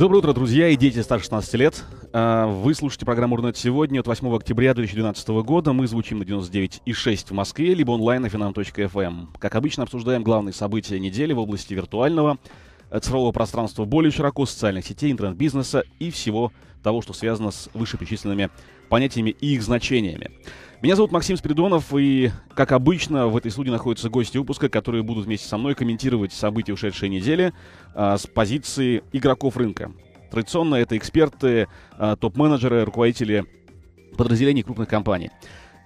Доброе утро, друзья и дети старше 16 лет. Э, вы слушаете программу «Рунет сегодня» от 8 октября 2012 года. Мы звучим на 99,6 в Москве, либо онлайн на finam.fm. Эм. Как обычно, обсуждаем главные события недели в области виртуального, э, цифрового пространства более широко, социальных сетей, интернет-бизнеса и всего того, что связано с вышеперечисленными понятиями и их значениями. Меня зовут Максим Спиридонов, и, как обычно, в этой студии находятся гости выпуска, которые будут вместе со мной комментировать события ушедшей недели а, с позиции игроков рынка. Традиционно это эксперты, а, топ-менеджеры, руководители подразделений крупных компаний.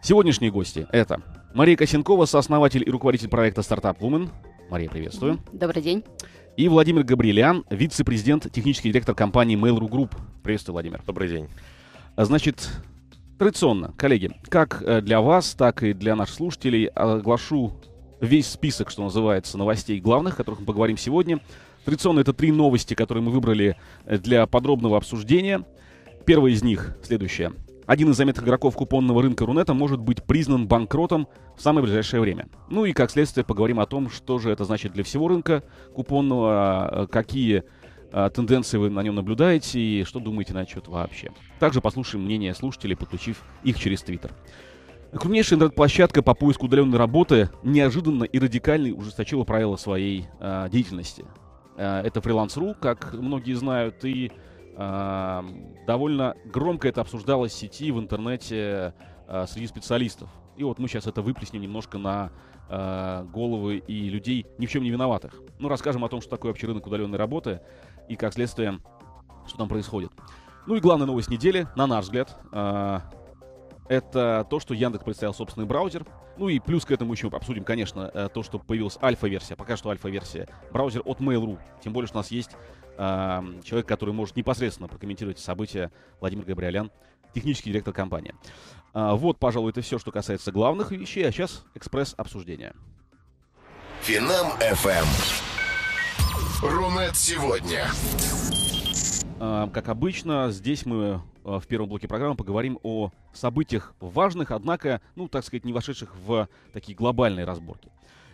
Сегодняшние гости — это Мария Косенкова, сооснователь и руководитель проекта «Стартап Woman. Мария, приветствую. Добрый день. И Владимир Габриэлян, вице-президент, технический директор компании Mail.ru Group. Приветствую, Владимир. Добрый день. Значит, Традиционно, коллеги, как э, для вас, так и для наших слушателей оглашу весь список, что называется, новостей главных, о которых мы поговорим сегодня. Традиционно это три новости, которые мы выбрали э, для подробного обсуждения. Первая из них следующая. Один из заметных игроков купонного рынка Рунета может быть признан банкротом в самое ближайшее время. Ну и как следствие поговорим о том, что же это значит для всего рынка купонного, э, какие а, тенденции вы на нем наблюдаете и что думаете на счет вообще. Также послушаем мнение слушателей, подключив их через Твиттер. Крупнейшая интернет-площадка по поиску удаленной работы неожиданно и радикально ужесточила правила своей э, деятельности. Э, это Freelance.ru, как многие знают, и э, довольно громко это обсуждалось в сети, в интернете э, среди специалистов. И вот мы сейчас это выплеснем немножко на э, головы и людей ни в чем не виноватых. Ну, расскажем о том, что такое вообще рынок удаленной работы, и, как следствие, что там происходит. Ну и главная новость недели, на наш взгляд, э, это то, что Яндекс представил собственный браузер. Ну и плюс к этому еще обсудим, конечно, э, то, что появилась альфа-версия. Пока что альфа-версия браузер от Mail.ru. Тем более, что у нас есть э, человек, который может непосредственно прокомментировать события, Владимир Габриолян, технический директор компании. Э, вот, пожалуй, это все, что касается главных вещей. А сейчас экспресс обсуждения. Финам FM. Рунет сегодня. А, как обычно, здесь мы а, в первом блоке программы поговорим о событиях важных, однако, ну, так сказать, не вошедших в такие глобальные разборки.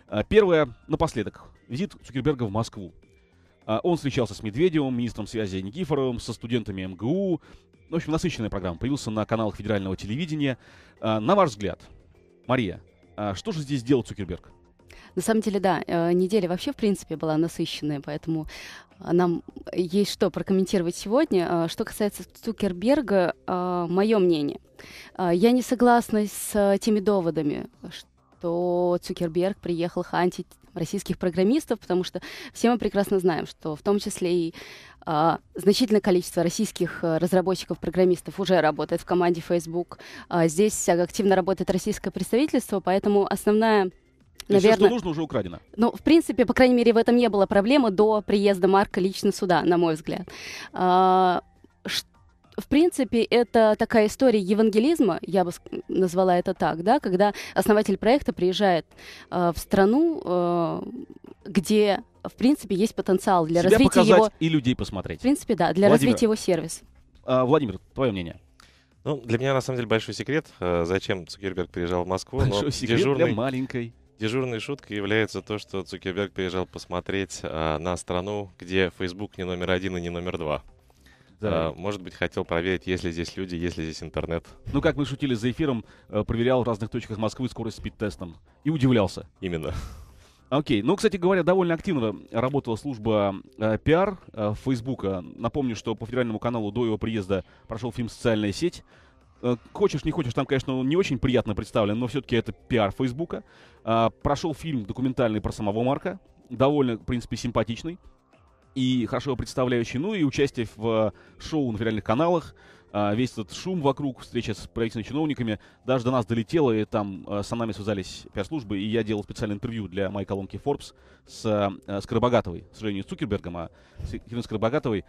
А, первое, напоследок, визит Цукерберга в Москву. Он встречался с Медведевым, министром связи Никифоровым, со студентами МГУ. В общем, насыщенная программа. Появился на каналах федерального телевидения. На ваш взгляд, Мария, что же здесь делал Цукерберг? На самом деле, да, э, неделя вообще, в принципе, была насыщенная, поэтому э, нам есть что прокомментировать сегодня. Э, что касается Цукерберга, мое мнение. Я не согласна с теми доводами, что Цукерберг приехал хантить российских программистов, потому что все мы прекрасно знаем, что в том числе и а, значительное количество российских разработчиков-программистов уже работает в команде Facebook. А, здесь активно работает российское представительство, поэтому основная Наверное. Все, что нужно, уже украдено. Ну, в принципе, по крайней мере, в этом не было проблемы до приезда Марка лично сюда, на мой взгляд. А, в принципе, это такая история евангелизма, я бы назвала это так, да, когда основатель проекта приезжает э, в страну, э, где, в принципе, есть потенциал для Себя развития его... и людей посмотреть. В принципе, да, для Владимир, развития его сервиса. А, Владимир, твое мнение? Ну, для меня, на самом деле, большой секрет, э, зачем Цукерберг приезжал в Москву. Большой но секрет дежурный, для маленькой. Дежурной шуткой является то, что Цукерберг приезжал посмотреть а, на страну, где Facebook не номер один и не номер два. Да. А, может быть, хотел проверить, есть ли здесь люди, есть ли здесь интернет. Ну, как мы шутили за эфиром, э, проверял в разных точках Москвы скорость спид-тестом. И удивлялся. Именно. Окей. Ну, кстати говоря, довольно активно работала служба э, пиар э, Фейсбука. Напомню, что по федеральному каналу до его приезда прошел фильм «Социальная сеть». Э, хочешь, не хочешь, там, конечно, он не очень приятно представлен, но все-таки это пиар Фейсбука. А, Прошел фильм документальный про самого Марка, довольно, в принципе, симпатичный и хорошо его представляющий, ну и участие в э, шоу на федеральных каналах, а, весь этот шум вокруг, встреча с правительственными чиновниками, даже до нас долетело, и там э, со нами связались пиар-службы, и я делал специальное интервью для моей колонки Forbes с Скоробогатовой, к сожалению, с Цукербергом, а с Еленой Скоробогатовой,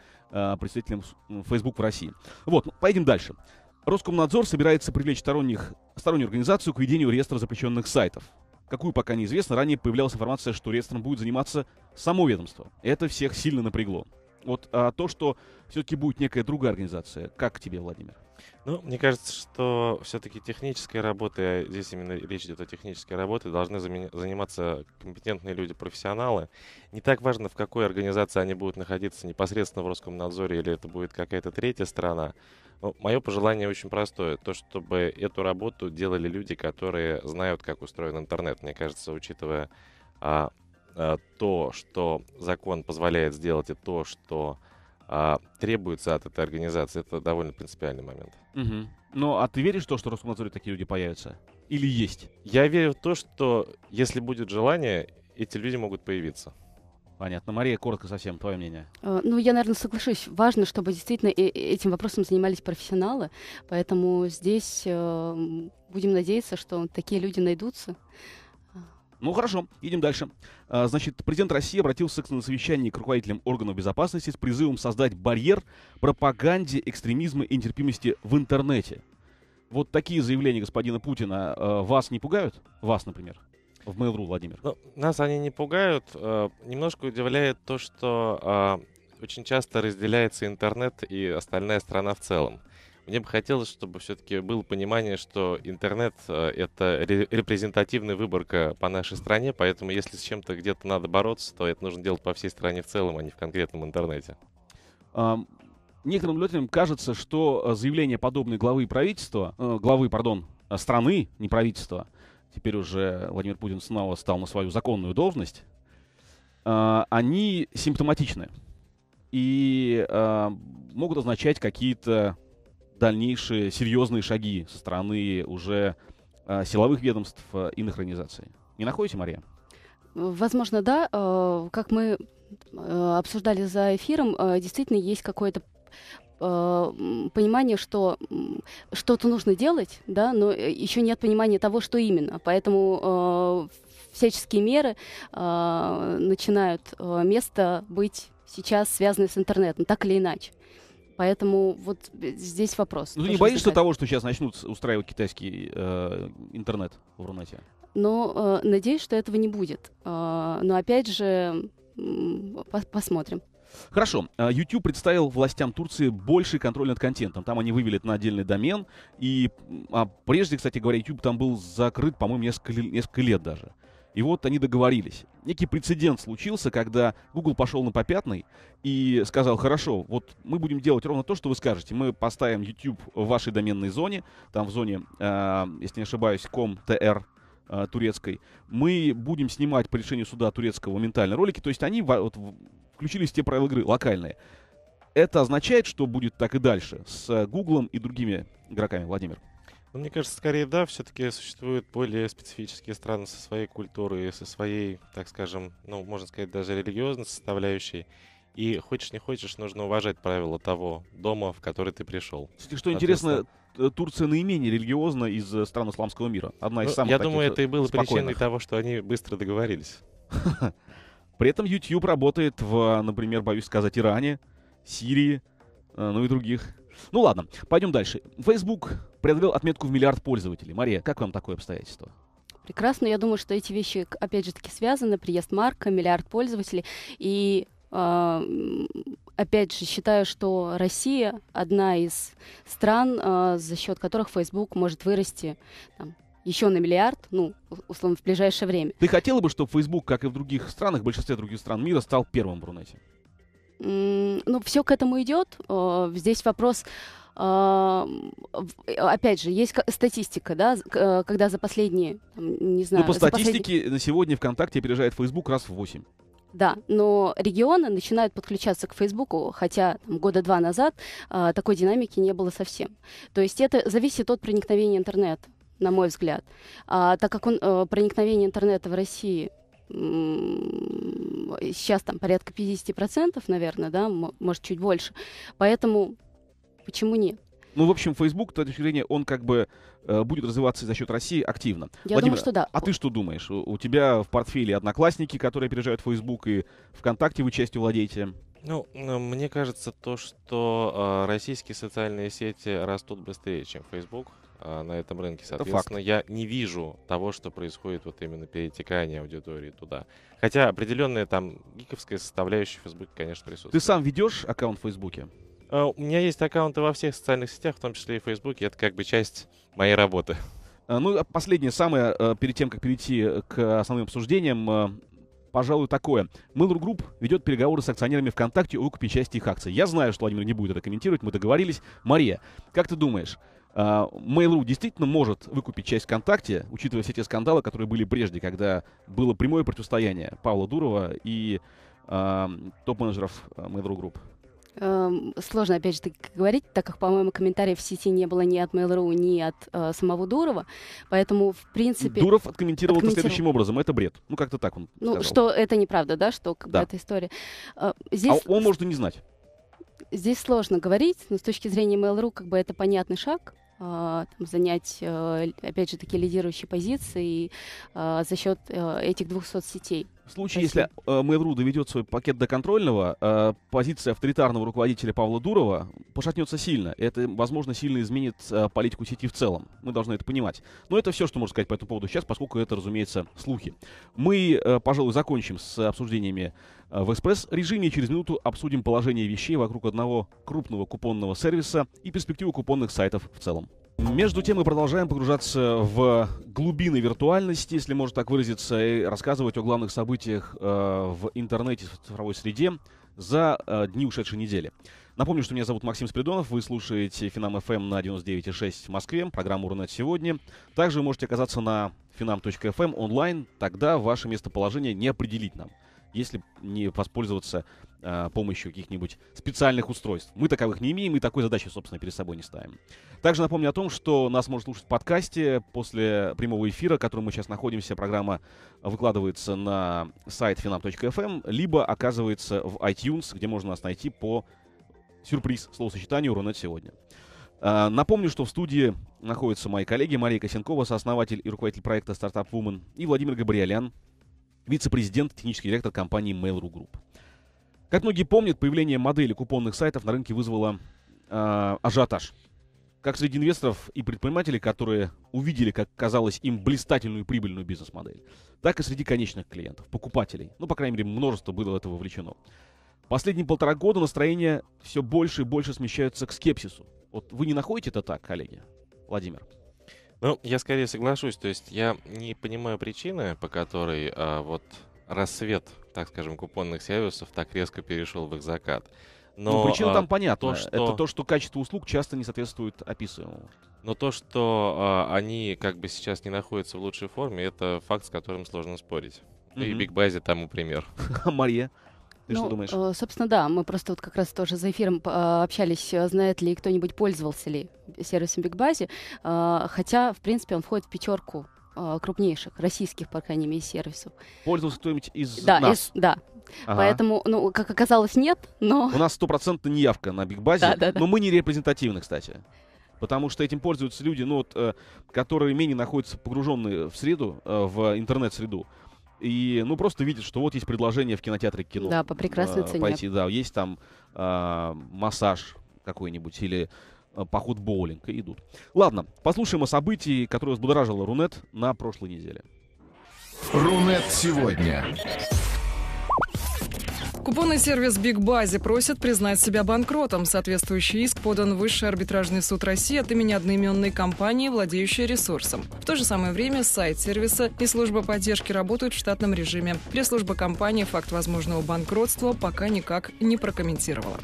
представителем Facebook в России. Вот, ну, поедем дальше. Роскомнадзор собирается привлечь сторонних, стороннюю организацию к ведению реестра запрещенных сайтов. Какую пока неизвестно, ранее появлялась информация, что реестром будет заниматься само ведомство. Это всех сильно напрягло. Вот а то, что все-таки будет некая другая организация. Как тебе, Владимир? Ну, мне кажется, что все-таки техническая работа, здесь именно речь идет о технической работе, должны заниматься компетентные люди, профессионалы. Не так важно, в какой организации они будут находиться, непосредственно в Роскомнадзоре или это будет какая-то третья страна. Но ну, мое пожелание очень простое, то, чтобы эту работу делали люди, которые знают, как устроен интернет. Мне кажется, учитывая а, а, то, что закон позволяет сделать, и то, что а, требуется от этой организации. Это довольно принципиальный момент. Угу. Ну, а ты веришь в то, что в Роскомнадзоре такие люди появятся? Или есть? Я верю в то, что если будет желание, эти люди могут появиться. Понятно. Мария, коротко совсем, твое мнение. А, ну, я, наверное, соглашусь. Важно, чтобы действительно э, э, этим вопросом занимались профессионалы. Поэтому здесь э, будем надеяться, что такие люди найдутся. Ну хорошо, идем дальше. А, значит, президент России обратился на совещании к руководителям органов безопасности с призывом создать барьер пропаганде экстремизма и нетерпимости в интернете. Вот такие заявления господина Путина а, вас не пугают? Вас, например? В Mail.ru, Владимир. Ну, нас они не пугают. А, немножко удивляет то, что очень часто разделяется интернет и остальная страна в целом. Мне бы хотелось, чтобы все-таки было понимание, что интернет э, — это репрезентативная выборка по нашей стране, поэтому если с чем-то где-то надо бороться, то это нужно делать по всей стране в целом, а не в конкретном интернете. Um некоторым людям кажется, что э, заявление подобной главы правительства, э, главы, пардон, э, страны, не правительства, теперь уже Владимир Путин снова стал на свою законную должность, э, они симптоматичны и э, могут означать какие-то дальнейшие серьезные шаги со стороны уже э, силовых ведомств э, иных организаций. Не находите, Мария? Возможно, да. Э, как мы обсуждали за эфиром, действительно есть какое-то понимание, что что-то нужно делать, да, но еще нет понимания того, что именно. Поэтому всяческие меры начинают место быть сейчас связаны с интернетом, так или иначе. Поэтому вот э, здесь вопрос. Ну, ты не боишься возникает. того, что сейчас начнут устраивать китайский э, интернет в Рунете? Ну, э, надеюсь, что этого не будет. Э, но опять же, по посмотрим. Хорошо. Э, YouTube представил властям Турции больший контроль над контентом. Там они вывели это на отдельный домен. И а прежде, кстати говоря, YouTube там был закрыт, по-моему, несколько, несколько лет даже. И вот они договорились. Некий прецедент случился, когда Google пошел на попятный и сказал, хорошо, вот мы будем делать ровно то, что вы скажете. Мы поставим YouTube в вашей доменной зоне, там в зоне, э, если не ошибаюсь, com.tr э, турецкой. Мы будем снимать по решению суда турецкого ментальные ролики. То есть они вот, включились в те правила игры локальные. Это означает, что будет так и дальше с Google и другими игроками, Владимир? Ну, мне кажется, скорее да, все-таки существуют более специфические страны со своей культурой, со своей, так скажем, ну, можно сказать, даже религиозной составляющей. И хочешь не хочешь, нужно уважать правила того дома, в который ты пришел. Кстати, что интересно, э, Турция наименее религиозна из э, стран исламского мира. Одна из ну, самых Я думаю, это и было э, спокойных. причиной того, что они быстро договорились. При этом YouTube работает в, а, например, боюсь сказать, Иране, Сирии, ну и других ну ладно, пойдем дальше. Facebook преодолел отметку в миллиард пользователей. Мария, как вам такое обстоятельство? Прекрасно. Я думаю, что эти вещи, опять же таки, связаны. Приезд Марка, миллиард пользователей. И а, опять же, считаю, что Россия одна из стран, а, за счет которых Facebook может вырасти там, еще на миллиард, ну, условно, в ближайшее время. Ты хотела бы, чтобы Facebook, как и в других странах, в большинстве других стран мира, стал первым в Рунете? ну, все к этому идет. Здесь вопрос а, опять же, есть статистика, да, э, когда за последние, не знаю... Ну, по статистике послед... Э, на сегодня ВКонтакте опережает Facebook раз в 8. Да, но регионы начинают подключаться к Фейсбуку, хотя там, года два назад э, такой динамики не было совсем. То есть это зависит от проникновения интернета, на мой взгляд. А, так как он, э, проникновение интернета в России сейчас там порядка 50%, наверное, да, может, чуть больше. Поэтому почему нет? Ну, в общем, Facebook, с точки зрения, он как бы э, будет развиваться за счет России активно. Я Владимир, думаю, что да. А ты что думаешь? У, у тебя в портфеле одноклассники, которые опережают Facebook и ВКонтакте вы частью владеете? Ну, э, мне кажется, то, что э, российские социальные сети растут быстрее, чем Facebook. А, на этом рынке. Соответственно, я не вижу того, что происходит вот именно перетекание аудитории туда. Хотя определенная там гиковская составляющая в Фейсбуке, конечно, присутствует. Ты сам ведешь аккаунт в Фейсбуке? Uh, у меня есть аккаунты во всех социальных сетях, в том числе и в Фейсбуке. Это как бы часть моей работы. Uh, ну, последнее, самое, uh, перед тем, как перейти к основным обсуждениям, пожалуй, такое. Mail.ru Group ведет переговоры с акционерами ВКонтакте о выкупе части их акций. Я знаю, что Владимир не будет это комментировать, мы договорились. Мария, как ты думаешь, а, Mail.ru действительно может выкупить часть ВКонтакте, учитывая все те скандалы, которые были прежде, когда было прямое противостояние Павла Дурова и э, топ-менеджеров а, Mail.ru Group? Эм, сложно, опять же, говорить, так как, по-моему, комментариев в сети не было ни от Mail.ru, ни от э, самого Дурова, поэтому, в принципе... Дуров откомментировал, откомментировал это следующим образом, это бред. Ну, как-то так он Ну, сказал. что это неправда, да, что как да. эта история... Э, здесь... А он может и не знать. Здесь сложно говорить, но с точки зрения Mail.ru как бы это понятный шаг, а, занять, э, опять же, такие лидирующие позиции а, за счет э, этих двух соцсетей. В случае, если, если э, Мэвру доведет свой пакет до контрольного, э, позиция авторитарного руководителя Павла Дурова пошатнется сильно. Это, возможно, сильно изменит э, политику сети в целом. Мы должны это понимать. Но это все, что можно сказать по этому поводу сейчас, поскольку это, разумеется, слухи. Мы, э, пожалуй, закончим с обсуждениями э, в экспресс-режиме и через минуту обсудим положение вещей вокруг одного крупного купонного сервиса и перспективу купонных сайтов в целом. Между тем мы продолжаем погружаться в глубины виртуальности, если можно так выразиться, и рассказывать о главных событиях э, в интернете, в цифровой среде за э, дни ушедшей недели. Напомню, что меня зовут Максим Спиридонов, вы слушаете Финам FM на 99.6 в Москве, программу «Рунет сегодня». Также вы можете оказаться на finam.fm онлайн, тогда ваше местоположение не определить нам если не воспользоваться э, помощью каких-нибудь специальных устройств. Мы таковых не имеем и такой задачи, собственно, перед собой не ставим. Также напомню о том, что нас можно слушать в подкасте после прямого эфира, в котором мы сейчас находимся. Программа выкладывается на сайт finam.fm, эм, либо оказывается в iTunes, где можно нас найти по сюрприз словосочетанию «Рунет сегодня». А, напомню, что в студии находятся мои коллеги Мария Косенкова, сооснователь и руководитель проекта «Стартап Woman», и Владимир Габриэлян, вице-президент технический директор компании Mail.ru Group. Как многие помнят, появление модели купонных сайтов на рынке вызвало э, ажиотаж. Как среди инвесторов и предпринимателей, которые увидели, как казалось им, блистательную и прибыльную бизнес-модель, так и среди конечных клиентов, покупателей. Ну, по крайней мере, множество было в это вовлечено. Последние полтора года настроения все больше и больше смещаются к скепсису. Вот вы не находите это так, коллеги? Владимир. Ну, я скорее соглашусь. То есть я не понимаю причины, по которой а, вот рассвет, так скажем, купонных сервисов так резко перешел в их закат. Ну, Но, ну, причина а, там понятна. То, что... Это то, что качество услуг часто не соответствует описываемому. Но то, что а, они как бы сейчас не находятся в лучшей форме, это факт, с которым сложно спорить. Mm-hmm. И Биг Бази тому пример. Мария. Ты ну, что думаешь? Э, собственно, да, мы просто вот как раз тоже за эфиром э, общались, э, знает ли кто-нибудь пользовался ли сервисом Бигбази, хотя, в принципе, он входит в пятерку крупнейших, российских, по крайней мере, сервисов. Пользовался кто-нибудь из да, нас? Из, да, Ага. Поэтому, ну, как оказалось, нет, но... У нас стопроцентно неявка на Бигбазе, да, да, да. но мы не репрезентативны, кстати. Потому что этим пользуются люди, ну, вот, э, которые менее находятся погруженные в среду, э, в интернет-среду и, ну, просто видит, что вот есть предложение в кинотеатре кино. Да, по прекрасной а, цене. Пойти, да, есть там э, массаж какой-нибудь или а, поход в боулинг и идут. Ладно, послушаем о событии, которое взбудоражило Рунет на прошлой неделе. Рунет сегодня. Купонный сервис «Бигбази» просит признать себя банкротом. Соответствующий иск подан в Высший арбитражный суд России от имени одноименной компании, владеющей ресурсом. В то же самое время сайт сервиса и служба поддержки работают в штатном режиме. Пресс-служба компании факт возможного банкротства пока никак не прокомментировала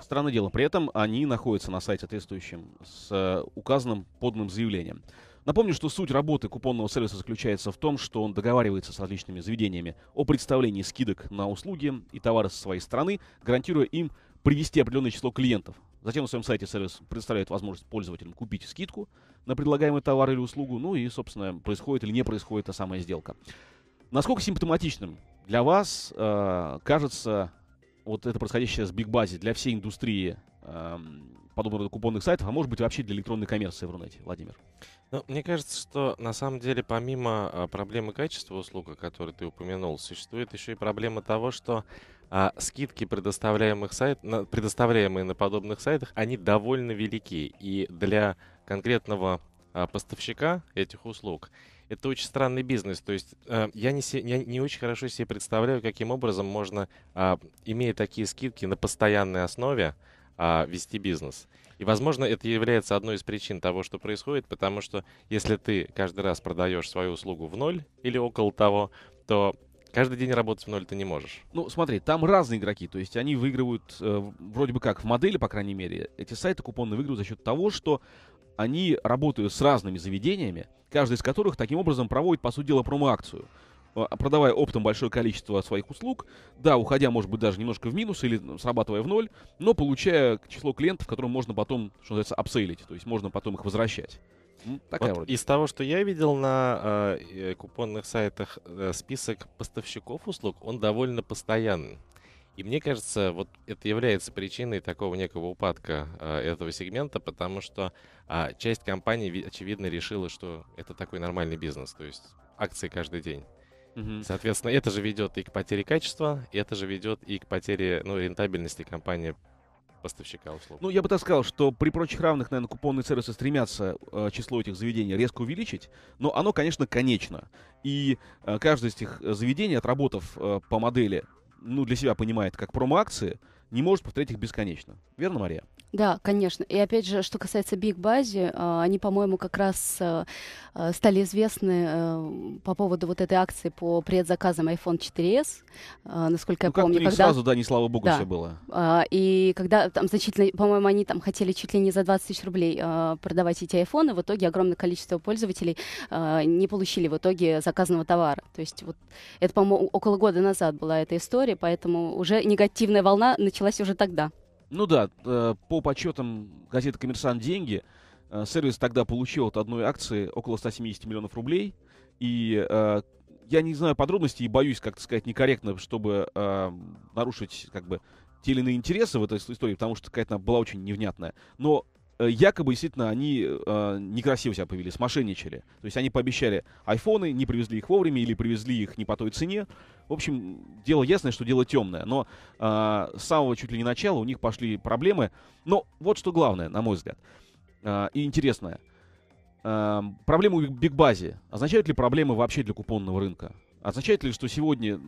Странное дело, При этом они находятся на сайте соответствующем с э, указанным подным заявлением. Напомню, что суть работы купонного сервиса заключается в том, что он договаривается с различными заведениями о представлении скидок на услуги и товары со своей страны, гарантируя им привести определенное число клиентов. Затем на своем сайте сервис предоставляет возможность пользователям купить скидку на предлагаемый товар или услугу, ну и, собственно, происходит или не происходит та самая сделка. Насколько симптоматичным для вас э, кажется вот это происходящее с Бигбази для всей индустрии э, подобного рода купонных сайтов, а может быть вообще для электронной коммерции в Рунете, Владимир? Ну, мне кажется, что на самом деле помимо а, проблемы качества услуг, о которой ты упомянул, существует еще и проблема того, что а, скидки, предоставляемых сайт, на, предоставляемые на подобных сайтах, они довольно велики. И для конкретного а, поставщика этих услуг это очень странный бизнес. То есть э, я, не, я не очень хорошо себе представляю, каким образом можно, э, имея такие скидки на постоянной основе, а, вести бизнес. И, возможно, это является одной из причин того, что происходит, потому что если ты каждый раз продаешь свою услугу в ноль или около того, то Каждый день работать в ноль ты не можешь. Ну, смотри, там разные игроки. То есть они выигрывают, э, вроде бы как, в модели, по крайней мере, эти сайты купонные выигрывают за счет того, что они работают с разными заведениями, каждый из которых таким образом проводит, по сути дела, промо-акцию. Э, а продавая оптом большое количество своих услуг, да, уходя, может быть, даже немножко в минус или срабатывая в ноль, но получая число клиентов, которым можно потом, что называется, апсейлить, то есть можно потом их возвращать. Такая вот вроде. Из того, что я видел на а, э, купонных сайтах, э, список поставщиков услуг, он довольно постоянный. И мне кажется, вот это является причиной такого некого упадка э, этого сегмента, потому что э, часть компаний, очевидно, решила, что это такой нормальный бизнес, то есть акции каждый день. Угу. Соответственно, это же ведет и к потере качества, и это же ведет и к потере ну, рентабельности компании поставщика услуг. Ну, я бы так сказал, что при прочих равных, наверное, купонные сервисы стремятся э, число этих заведений резко увеличить, но оно, конечно, конечно. И э, каждое из этих заведений, отработав э, по модели, ну, для себя понимает как промо-акции, не может повторять их бесконечно. Верно, Мария? Да, конечно. И опять же, что касается Биг Бази, а, они, по-моему, как раз а, а, стали известны э, по поводу вот этой акции по предзаказам iPhone 4s, насколько ну, я помню. Ну Когда... сразу, да, не слава богу, да. все было. И когда там значительно, по-моему, они там хотели чуть ли не за 20 тысяч рублей продавать эти iPhone, в итоге огромное количество пользователей не получили в итоге заказанного товара. То есть вот это, по-моему, около года назад была эта история, поэтому уже негативная волна началась уже тогда. Ну да, э, по подсчетам газеты «Коммерсант. Деньги», э, сервис тогда получил от одной акции около 170 миллионов рублей. И э, я не знаю подробностей и боюсь, как-то сказать, некорректно, чтобы нарушить как бы те или иные интересы в этой истории, потому что какая-то она была очень невнятная. Но Э, якобы действительно они э, некрасиво себя повели, смошенничали. То есть они пообещали айфоны, не привезли их вовремя или привезли их не по той цене. В общем, дело ясное, что дело темное. Но э, с самого чуть ли не начала у них пошли проблемы. Но вот что главное, на мой взгляд, э, и интересное. Э, проблемы в Бигбазе. Означают ли проблемы вообще для купонного рынка? Означает ли, что сегодня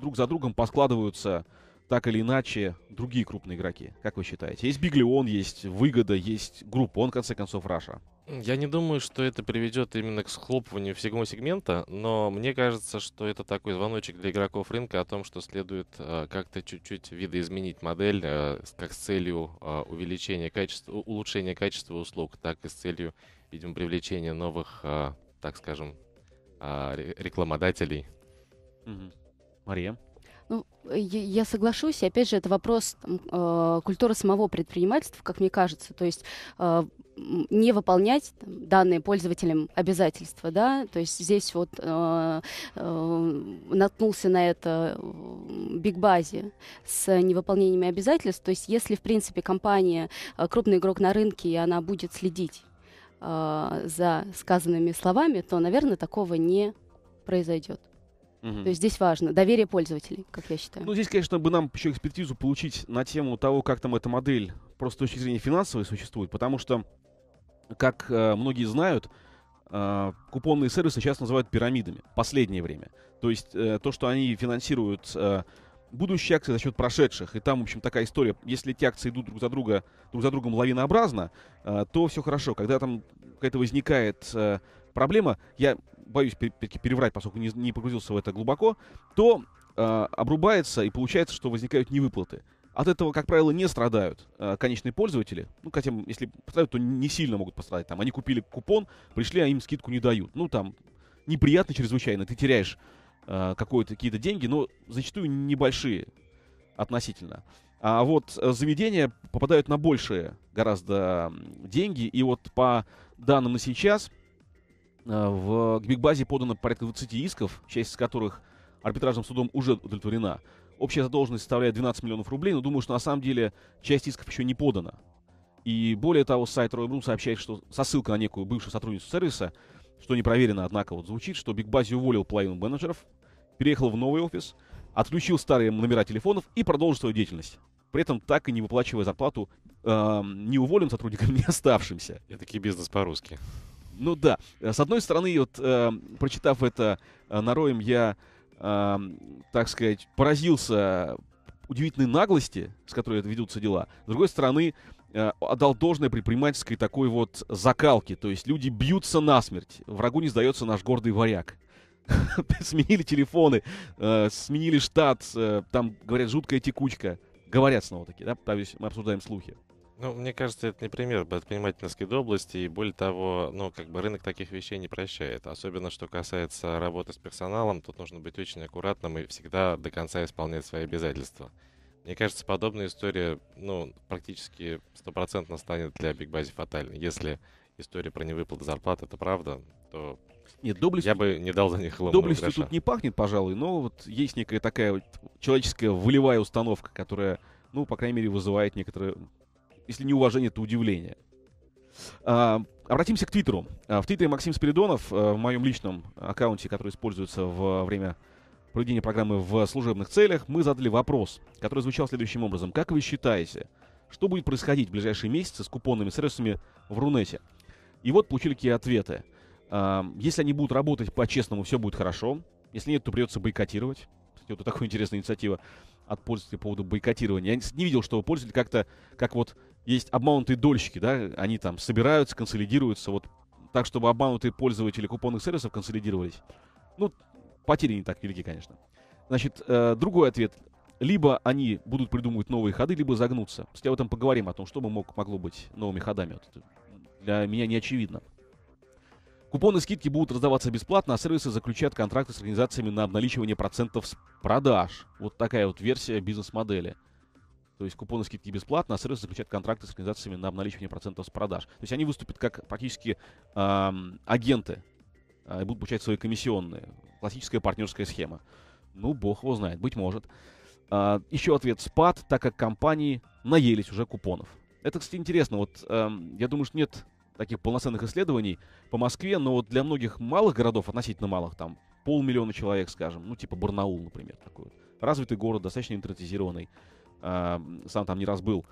друг за другом поскладываются так или иначе другие крупные игроки? Как вы считаете? Есть Биглион, есть Выгода, есть группа, он в конце концов, Раша. Я не думаю, что это приведет именно к схлопыванию всего сегмента, но мне кажется, что это такой звоночек для игроков рынка о том, что следует э, как-то чуть-чуть видоизменить модель э, как с целью э, увеличения качества, улучшения качества услуг, так и с целью, видимо, привлечения новых, э, так скажем, э, рекламодателей. Угу. Мария? Ну, э, я соглашусь, и опять же, это вопрос э, культуры самого предпринимательства, как мне кажется, то есть э, не выполнять там, данные пользователям обязательства, да, то есть здесь вот э, э, наткнулся на это Бигбази с невыполнениями обязательств, то есть если, в принципе, компания, э, крупный игрок на рынке, и она будет следить э, за сказанными словами, то, наверное, такого не произойдет. Угу. То есть здесь важно доверие пользователей, как я считаю. Ну, здесь, конечно, бы нам еще экспертизу получить на тему того, как там эта модель просто с точки зрения финансовой существует, потому что, как э, многие знают, э, купонные сервисы сейчас называют пирамидами последнее время. То есть э, то, что они финансируют э, будущие акции за счет прошедших. И там, в общем, такая история. Если эти акции идут друг за друга, друг за другом лавинообразно, э, то все хорошо. Когда там какая-то возникает э, проблема, я боюсь пер переврать, поскольку не, не погрузился в это глубоко, то э, обрубается и получается, что возникают невыплаты. От этого, как правило, не страдают э, конечные пользователи. Ну, хотя, если пострадают, то не сильно могут пострадать. Там они купили купон, пришли, а им скидку не дают. Ну, там неприятно чрезвычайно, ты теряешь э, какие-то деньги, но зачастую небольшие относительно. А вот э, заведения попадают на большие гораздо деньги. И вот по данным на сейчас, Э, в, к Бигбазе подано порядка 20 исков, часть из которых арбитражным судом уже удовлетворена. Общая задолженность составляет 12 миллионов рублей, но думаю, что на самом деле часть исков еще не подана. И более того, сайт Roy.ru сообщает, что со ссылкой на некую бывшую сотрудницу сервиса, что не проверено, однако, вот звучит, что Бигбази уволил половину менеджеров, переехал в новый офис, отключил старые номера телефонов и продолжил свою деятельность. При этом так и не выплачивая зарплату э, уволенным сотрудникам, не оставшимся. Это такие бизнес по-русски. Ну да. Э, с одной стороны, вот э, прочитав это э, на Роем, я, э, так сказать, поразился удивительной наглости, с которой это ведутся дела. С другой стороны, э, отдал должное предпринимательской такой вот закалке. То есть люди бьются насмерть. Врагу не сдается наш гордый варяг. сменили телефоны, э, сменили штат, э, там, говорят, жуткая текучка. Говорят снова такие, да, то есть мы обсуждаем слухи. Ну, мне кажется, это не пример предпринимательской области, и более того, ну, как бы рынок таких вещей не прощает. Особенно, что касается работы с персоналом, тут нужно быть очень аккуратным и всегда до конца исполнять свои обязательства. Мне кажется, подобная история, ну, практически стопроцентно станет для Биг Бази фатальной. Если история про невыплату зарплат, это правда, то нет, доблесть... Я бы не дал за них ломаного Доблестью гроша. тут не пахнет, пожалуй, но вот есть некая такая вот человеческая волевая установка, которая, ну, по крайней мере, вызывает некоторые если не уважение, то удивление. А, обратимся к Твиттеру. А, в Твиттере Максим Спиридонов, а, в моем личном аккаунте, который используется во а, время проведения программы в служебных целях, мы задали вопрос, который звучал следующим образом. Как вы считаете, что будет происходить в ближайшие месяцы с купонными сервисами в Рунете? И вот получили какие ответы. Если они будут работать по-честному, все будет хорошо. Если нет, то придется бойкотировать. Кстати, вот такая интересная инициатива от пользователей по поводу бойкотирования. Я не видел, что пользователь как-то, как вот есть обманутые дольщики, да, они там собираются, консолидируются, вот так, чтобы обманутые пользователи купонных сервисов консолидировались. Ну, потери не так велики, конечно. Значит, э, другой ответ. Либо они будут придумывать новые ходы, либо загнутся. Если об этом поговорим, о том, что бы мог, могло быть новыми ходами. Вот, для меня не очевидно. Купоны скидки будут раздаваться бесплатно, а сервисы заключают контракты с организациями на обналичивание процентов с продаж. Вот такая вот версия бизнес-модели. То есть купоны скидки бесплатно, а сервис заключает контракты с организациями на обналичивание процентов с продаж. То есть они выступят как практически э, агенты э, и будут получать свои комиссионные. Классическая партнерская схема. Ну, бог его знает, быть может. Э, еще ответ спад, так как компании наелись уже купонов. Это, кстати, интересно. Вот э, я думаю, что нет таких полноценных исследований по Москве, но вот для многих малых городов, относительно малых, там полмиллиона человек, скажем, ну типа Барнаул, например, такой. Развитый город, достаточно интернетизированный э, сам там не раз был.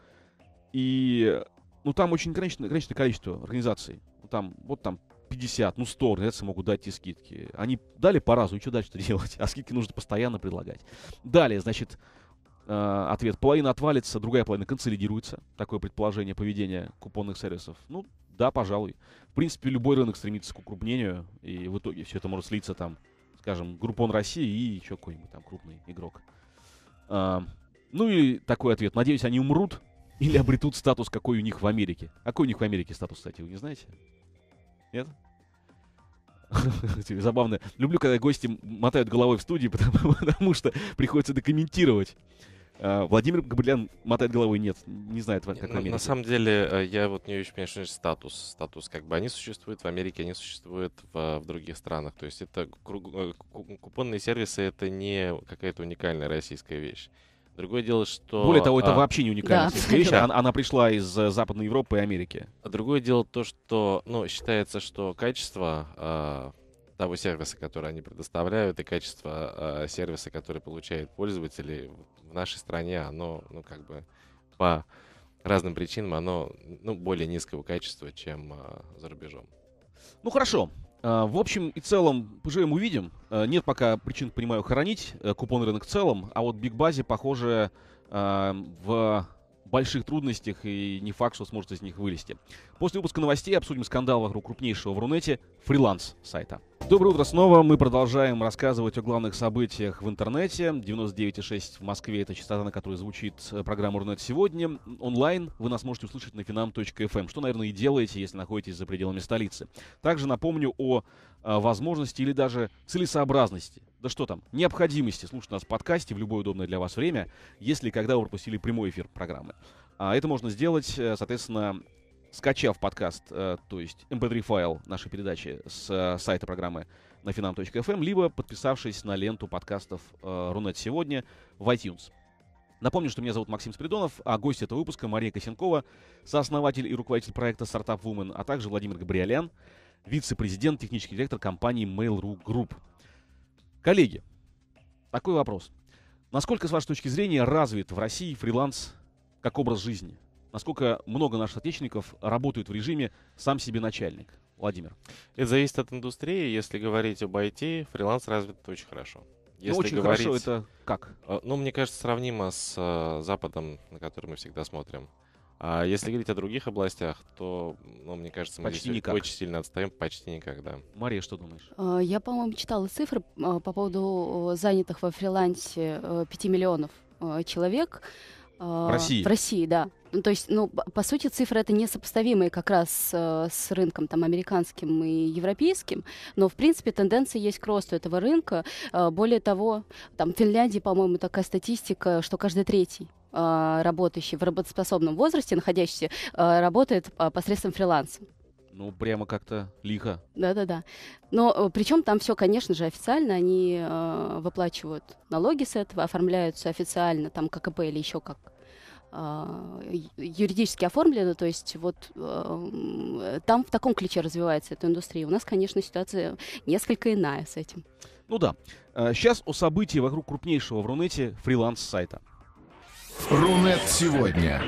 И, ну, там очень ограниченное, ограниченное количество организаций. Ну, там, вот там 50, ну 100 организаций могут дать тебе скидки. Они дали по разу, и что дальше-то делать? А скидки нужно постоянно предлагать. Далее, значит, э, ответ. Половина отвалится, другая половина консолидируется. Такое предположение поведения купонных сервисов. Ну, да, пожалуй. В принципе, любой рынок стремится к укрупнению, и в итоге все это может слиться там, скажем, Группон России и еще какой-нибудь там крупный игрок. Э, ну и такой ответ. Надеюсь, они умрут или обретут статус, какой у них в Америке. А какой у них в Америке статус, кстати, вы не знаете? Нет? Забавно. Люблю, когда гости мотают головой в студии, потому, потому что приходится докомментировать. А, Владимир Габрилян мотает головой, нет, не знает, как на, Америке. На самом деле, э, я вот не очень понимаю, статус. Статус, как бы, они существуют в Америке, они существуют в, в других странах. То есть это круг, э, купонные сервисы, это не какая-то уникальная российская вещь. Другое дело, что... Более того, это а... вообще не уникальная да. вещь. Она, она пришла из э, Западной Европы и Америки. А другое дело то, что ну, считается, что качество а, того сервиса, который они предоставляют, и качество а, сервиса, который получают пользователи в нашей стране, оно, ну, как бы по разным причинам, оно ну, более низкого качества, чем а, за рубежом. Ну, хорошо. А, в общем и целом, поживем увидим. А, нет пока причин, понимаю, хоронить э, купон рынок в целом, а вот Биг Базе, похоже, а, в больших трудностях и не факт, что сможет из них вылезти. После выпуска новостей обсудим скандал вокруг крупнейшего в Рунете фриланс сайта. Доброе утро снова. Мы продолжаем рассказывать о главных событиях в интернете. 99,6 в Москве — это частота, на которой звучит э, программа «Урнет сегодня». Онлайн вы нас можете услышать на finam.fm, эм. что, наверное, и делаете, если находитесь за пределами столицы. Также напомню о э, возможности или даже целесообразности, да что там, необходимости слушать нас в подкасте в любое удобное для вас время, если когда вы пропустили прямой эфир программы. А Это можно сделать, э, соответственно, скачав подкаст, э, то есть mp3 эм файл нашей передачи с э, сайта программы на finam.fm, эм, либо подписавшись на ленту подкастов э, Рунет сегодня в iTunes. Напомню, что меня зовут Максим Спиридонов, а гость этого выпуска Мария Косенкова, сооснователь и руководитель проекта Startup Woman, а также Владимир Габриэлян, вице-президент, технический директор компании Mail.ru Group. Коллеги, такой вопрос. Насколько, с вашей точки зрения, развит в России фриланс как образ жизни – насколько много наших соотечественников работают в режиме «сам себе начальник». Владимир. Это зависит от индустрии. Если говорить об IT, фриланс развит очень хорошо. Ну, если ну, очень говорить, хорошо это как? А, ну, мне кажется, сравнимо с э, Западом, на который мы всегда смотрим. А если говорить о других областях, то, ну, мне кажется, мы почти никак. очень сильно отстаем, почти никогда. Мария, что думаешь? А, я, по-моему, читала цифры а, по поводу занятых во фрилансе 5 э, миллионов э, человек. В России? В России, да. Ну, то есть, ну, по сути, цифры это несопоставимые как раз э, с рынком там американским и европейским, но, в принципе, тенденция есть к росту этого рынка. Э, более того, там в Финляндии, по-моему, такая статистика, что каждый третий э, работающий в работоспособном возрасте, находящийся, э, работает а, посредством фриланса. Ну, прямо как-то лихо. Да-да-да. Но э, причем там все, конечно же, официально. Они выплачивают налоги с этого, оформляются официально, там ККП или еще как а, юридически оформлено, то есть вот а, там в таком ключе развивается эта индустрия. У нас, конечно, ситуация несколько иная с этим. Ну да. Сейчас а, о событии вокруг крупнейшего в Рунете фриланс-сайта. Рунет сегодня.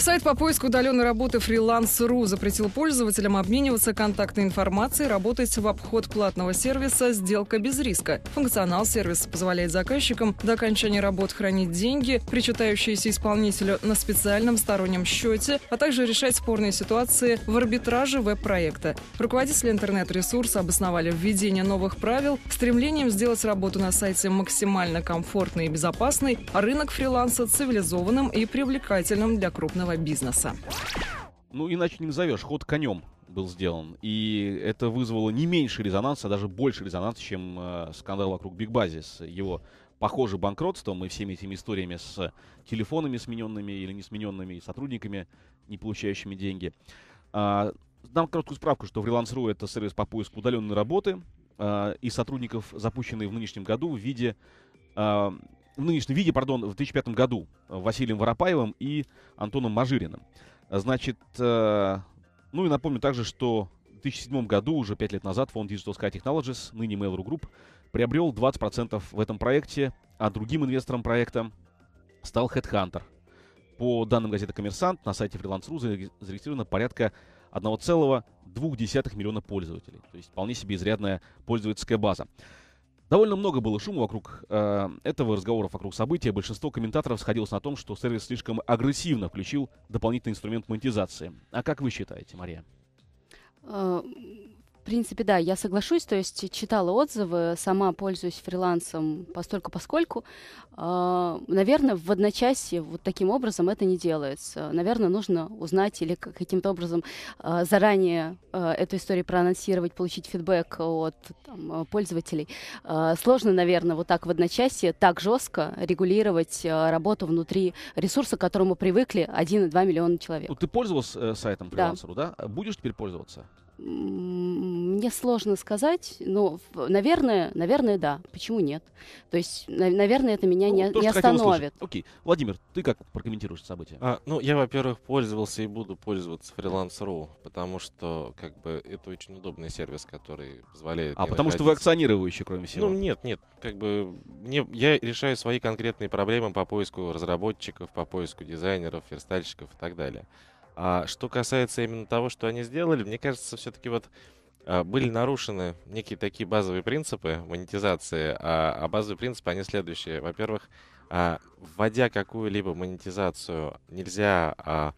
Сайт по поиску удаленной работы Freelance.ru запретил пользователям обмениваться контактной информацией, работать в обход платного сервиса «Сделка без риска». Функционал сервиса позволяет заказчикам до окончания работ хранить деньги, причитающиеся исполнителю на специальном стороннем счете, а также решать спорные ситуации в арбитраже веб-проекта. Руководители интернет-ресурса обосновали введение новых правил стремлением сделать работу на сайте максимально комфортной и безопасной, а рынок фриланса цивилизованным и привлекательным для крупного ресторанного бизнеса. Ну, иначе не назовешь. Ход конем был сделан. И это вызвало не меньше резонанса, а даже больше резонанса, чем э, скандал вокруг Бигбази с его похоже банкротством и всеми этими историями с телефонами смененными или не смененными, и сотрудниками, не получающими деньги. А, дам короткую справку, что Freelance.ru — это сервис по поиску удаленной работы а, и сотрудников, запущенные в нынешнем году в виде а, в нынешнем виде, пардон, в 2005 году э, Василием Воропаевым и Антоном Мажириным. Значит, э, ну и напомню также, что в 2007 году, уже 5 лет назад, фонд Digital Sky Technologies, ныне Mail.ru Group, приобрел 20% в этом проекте, а другим инвестором проекта стал HeadHunter. По данным газеты «Коммерсант», на сайте Freelance.ru зарегистрировано порядка 1,2 миллиона пользователей. То есть вполне себе изрядная пользовательская база. Довольно много было шума вокруг э, этого, разговоров вокруг события. Большинство комментаторов сходилось на том, что сервис слишком агрессивно включил дополнительный инструмент монетизации. А как вы считаете, Мария? Э, принципе, да, я соглашусь. То есть читала отзывы, сама пользуюсь фрилансом постольку поскольку. Э, а, наверное, в одночасье вот таким образом это не делается. Наверное, нужно узнать или каким-то образом э, заранее э, эту историю проанонсировать, получить фидбэк от там, пользователей. Э, сложно, наверное, вот так в одночасье, так жестко регулировать э, работу внутри ресурса, к которому привыкли 1,2 миллиона человек. Ну, ты пользовался э, сайтом фрилансеру, да. да? Будешь теперь пользоваться? Мне сложно сказать, но, наверное, наверное, да. Почему нет? То есть, наверное, это меня ну, не, то, не остановит. Окей. Владимир, ты как прокомментируешь события? А, ну, я, во-первых, пользовался и буду пользоваться Freelance.ru, потому что, как бы, это очень удобный сервис, который позволяет... А, потому находиться. что вы акционирующий кроме всего. Ну, нет, нет. Как бы, мне, я решаю свои конкретные проблемы по поиску разработчиков, по поиску дизайнеров, верстальщиков и так далее. А что касается именно того, что они сделали, мне кажется, все-таки вот а, были нарушены некие такие базовые принципы монетизации, а, а базовые принципы, они следующие. Во-первых, а, вводя какую-либо монетизацию, нельзя,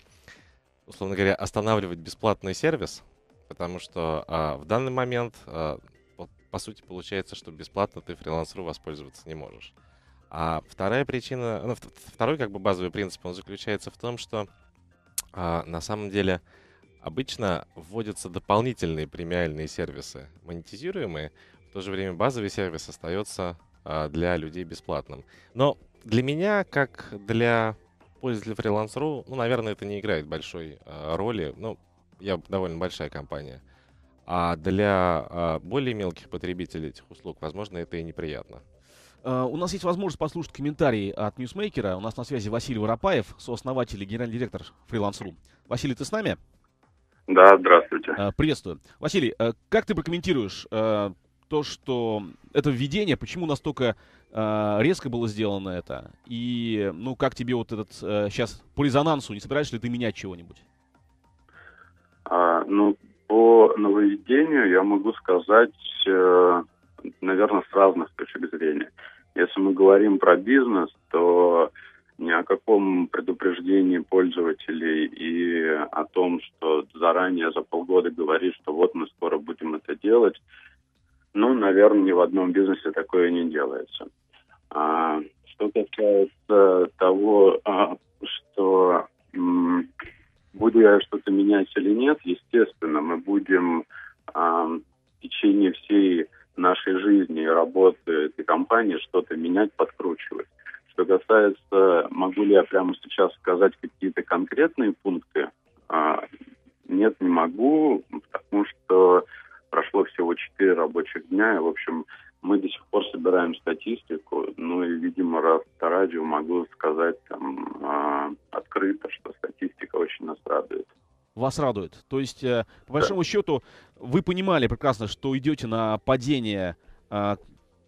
условно говоря, останавливать бесплатный сервис, потому что в данный момент, по сути, получается, что бесплатно ты фрилансеру воспользоваться не можешь. А вторая причина, ну, второй как бы базовый принцип, он заключается в том, что а, на самом деле обычно вводятся дополнительные премиальные сервисы, монетизируемые. В то же время базовый сервис остается а, для людей бесплатным. Но для меня, как для пользователя Freelance.ru, ну, наверное, это не играет большой а, роли. Ну, я довольно большая компания. А для а, более мелких потребителей этих услуг, возможно, это и неприятно. Э, у нас есть возможность послушать комментарии от Ньюсмейкера. У нас на связи Василий Воропаев, сооснователь и генеральный директор Freelance.ru. Василий, ты с нами? Да, здравствуйте. Э, приветствую. Василий, э, как ты прокомментируешь то, что это введение, почему настолько резко было сделано это? И, ну, как тебе вот этот сейчас по резонансу, не собираешься ли ты менять чего-нибудь? А, ну, по нововведению я могу сказать, наверное, с разных точек зрения. Если мы говорим про бизнес, то ни о каком предупреждении пользователей и о том, что заранее за полгода говорит, что вот мы скоро будем это делать, ну, наверное, ни в одном бизнесе такое не делается. А, что касается того, а, что м, буду я что-то менять или нет, естественно, мы будем а, в течение всей нашей жизни, работы этой компании, что-то менять, подкручивать. Что касается, могу ли я прямо сейчас сказать какие-то конкретные пункты, а, нет, не могу, потому что прошло всего 4 рабочих дня, и, в общем, мы до сих пор собираем статистику, ну и, видимо, раз по радио могу сказать там а, открыто, что статистика очень нас радует вас радует. То есть, э, по большому счету, вы понимали прекрасно, что идете на падение а,